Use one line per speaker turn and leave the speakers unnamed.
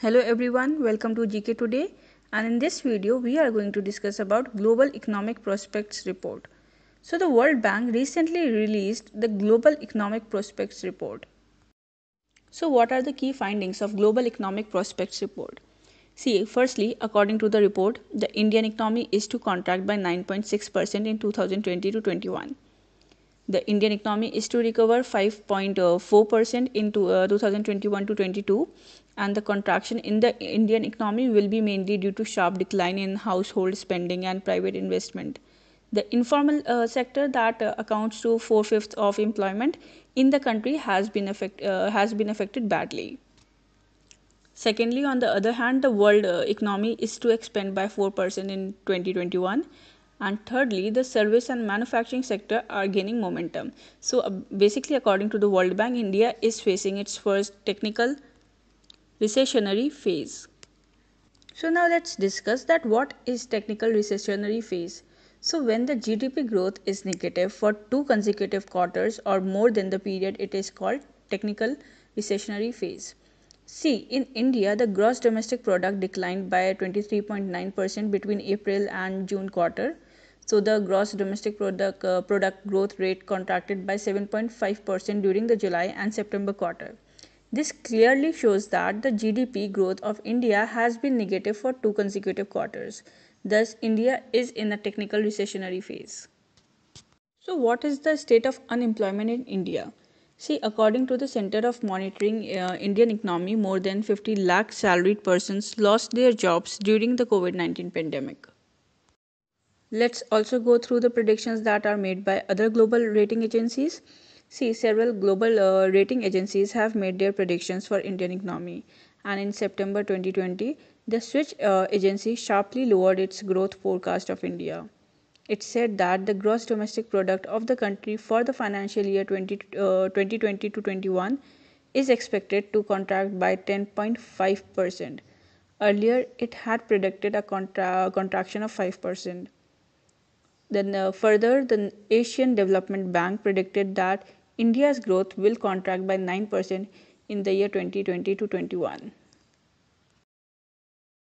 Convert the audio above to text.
Hello everyone, welcome to GK Today and in this video we are going to discuss about Global Economic Prospects Report. So the World Bank recently released the Global Economic Prospects Report. So what are the key findings of Global Economic Prospects Report? See, firstly, according to the report, the Indian economy is to contract by 9.6% in 2020 to 21 the Indian economy is to recover 5.4% in uh, 2021 to 22 and the contraction in the Indian economy will be mainly due to sharp decline in household spending and private investment. The informal uh, sector that uh, accounts to four-fifths of employment in the country has been, affect, uh, has been affected badly. Secondly, on the other hand, the world uh, economy is to expand by 4% in 2021 and thirdly the service and manufacturing sector are gaining momentum so uh, basically according to the world bank india is facing its first technical recessionary phase so now let's discuss that what is technical recessionary phase so when the gdp growth is negative for two consecutive quarters or more than the period it is called technical recessionary phase See, in India, the gross domestic product declined by 23.9% between April and June quarter. So the gross domestic product, uh, product growth rate contracted by 7.5% during the July and September quarter. This clearly shows that the GDP growth of India has been negative for two consecutive quarters. Thus, India is in a technical recessionary phase. So, what is the state of unemployment in India? See, according to the Center of Monitoring uh, Indian Economy, more than 50 lakh salaried persons lost their jobs during the COVID 19 pandemic. Let's also go through the predictions that are made by other global rating agencies. See, several global uh, rating agencies have made their predictions for Indian economy. And in September 2020, the Switch uh, agency sharply lowered its growth forecast of India. It said that the gross domestic product of the country for the financial year 20, uh, 2020 to 21 is expected to contract by 10.5%. Earlier, it had predicted a contra- contraction of 5%. Then uh, further, the Asian Development Bank predicted that India's growth will contract by 9% in the year 2020 to 21.